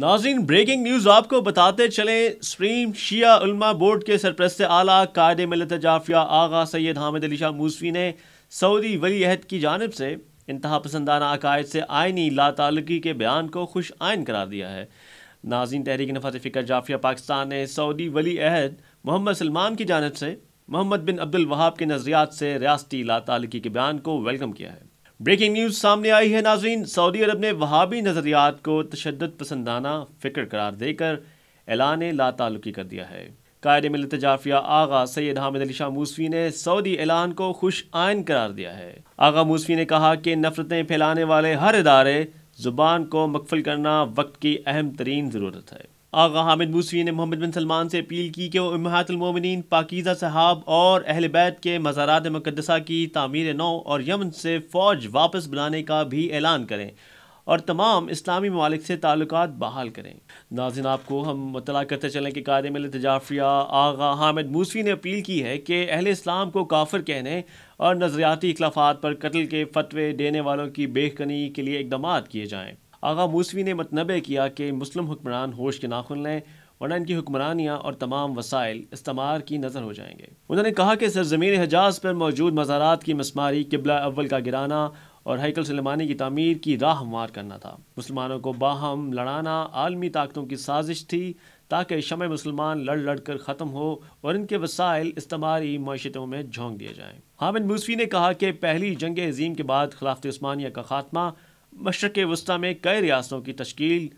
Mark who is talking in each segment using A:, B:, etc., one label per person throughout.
A: नाजिन breaking news आपको बताते चलें स्ट्रीम शिया उलमा बोर्ड के सरप्रस्त आला कायद मिलत जाफिया आगा सैद हामिद अली शाह मूसवी ने सऊदी वली अहद की जानब से इंतहा पसंदाना अकायद से ला लातालगी के बयान को खुश आयन करार दिया है नाजिन तहरीक नफात फ़िक्र जाफिया पाकिस्तान ने सऊदी वली अहद मोहम्मद सलमान की जानब से मोहम्मद बिन अब्दुल वहाब के नज़रियात से ला लातालगी के बयान को वेलकम किया है ब्रेकिंग न्यूज सामने आई है नाजरीन सऊदी अरब ने वहाबी नज़रियात को तशद पसंदाना फ़िक्र करार देकर ऐलान लातालुकी कर दिया है कायद मिल तजाफिया आगा सैद हामिद अली शाह मूसवी ने सऊदी ऐलान को खुश आयन करार दिया है आगा मूसवी ने कहा कि नफरतें फैलाने वाले हर इदारे ज़ुबान को मकफल करना वक्त की अहम तरीन ज़रूरत है आगा हामिद मूसवी ने मोहम्मद बिन सलमान से अपील की कि वो इमातमिन पाकिज़ा साहब और अहल बैत के मज़ारत मुकदसा की तमीर नौ और यमन से फ़ौज वापस बुलाने का भी ऐलान करें और तमाम इस्लामी ममालिक से ताल्लुक बहाल करें नाजिन आपको हम मतला करते चलें कि कायद मिल तजाफिया आगा हामिद मूसवी ने अपील की है कि अहल इस्लाम को काफिर कहने और नज़रियाती अखलाफात पर कत्ल के फतवे देने वालों की बेहकनी के लिए इकदाम किए जाएँ आगा मूसवी ने मतनबे किया कि मुस्लिम हुक्मरान होश के नाखुन लें वरना इनकी हुक्मरानियाँ और तमाम वसाइल इस्तेमार की नज़र हो जाएंगे उन्होंने कहा कि सरजमीन हजाज पर मौजूद मज़ारात की मस्मारी किबला अव्वल का गिराना और हैकल सलेमानी की तमीर की राह हमवार करना था मुसलमानों को बाहम लड़ाना आलमी ताकतों की साजिश थी ताकि शम मुसलमान लड़ लड़ कर ख़त्म हो और इनके वसाइल इस्तेमारी मैशतों में झोंक दिए जाएँ हामिद मूसवी ने कहा कि पहली जंग अजीम के बाद खिलाफत तो स्मानिया का खात्मा मशरक़ वस्ती में कई रियासतों की तश्कील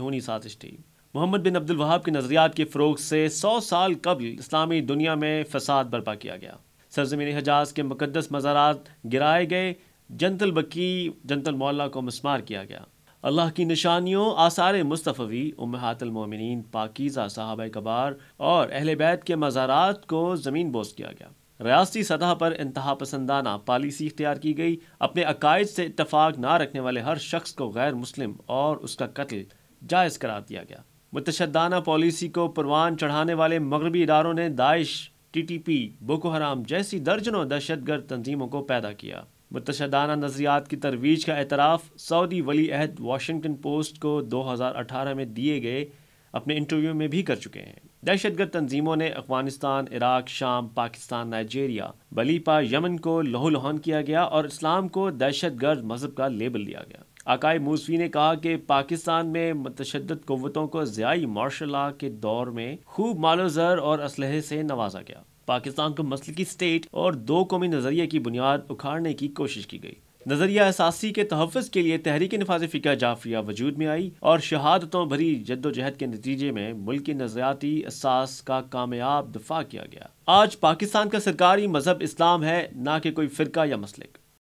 A: होनी साजिश थी मोहम्मद बिन अब्दुल वहाब के नज़रियात के फ़रोग से सौ साल कबल इस्लामी दुनिया में फसाद बर्पा किया गया सरजमीन हजाज के मुकदस मज़ारात गिराए गए जंतल बकी जंतल मौला को मस्मार किया गया अल्लाह की निशानियों आसार मुस्तफ़ी उमहातलमिन पाकिज़ा साहब कबार और अहल बैत के मज़ारात को ज़मीन बोस किया गया रियासती सतह पर इंतहा पसंदाना पॉलिसी इख्तियार की गई अपने अकायद से इतफाक़ ना रखने वाले हर शख्स को गैर मुस्लिम और उसका कत्ल जायज़ करार दिया गया मुतशदाना पॉलिसी को परवान चढ़ाने वाले मगरबी इदारों ने Daesh T T P Boko Haram जैसी दर्जनों दहशत गर्द तंजीमों को पैदा किया मुतशदाना नजरियात की तरवीज का एतराफ़ सऊदी वली अहद वाशिंगटन पोस्ट को दो हज़ार अठारह में दिए गए अपने इंटरव्यू में भी कर चुके हैं दहशत गर्द तनजीमों ने अफगानिस्तान इराक शाम पाकिस्तान नाइजेरिया बलीपा यमन को लहूलुहान किया गया और इस्लाम को दहशत गर्द मजहब का लेबल दिया गया आकाई मूसवी ने कहा कि पाकिस्तान में मतशद क़वतों को ज़ियाई मार्शल लॉ के दौर में खूब मालो ज़र और इसलहे से नवाजा गया पाकिस्तान को मसल की स्टेट और दो कौमी नज़रिए की बुनियाद उखाड़ने की कोशिश की गई नजरिया असासी के तहफ़ के लिए तहरीक नफाज फ़िका जाफरिया वजूद में आई और शहादतों भरी जद्दोजहद के नतीजे में मुल्क की नजरियाती असास का कामयाब दफा किया गया आज पाकिस्तान का सरकारी मजहब इस्लाम है ना कि कोई फ़िरका या मसलिक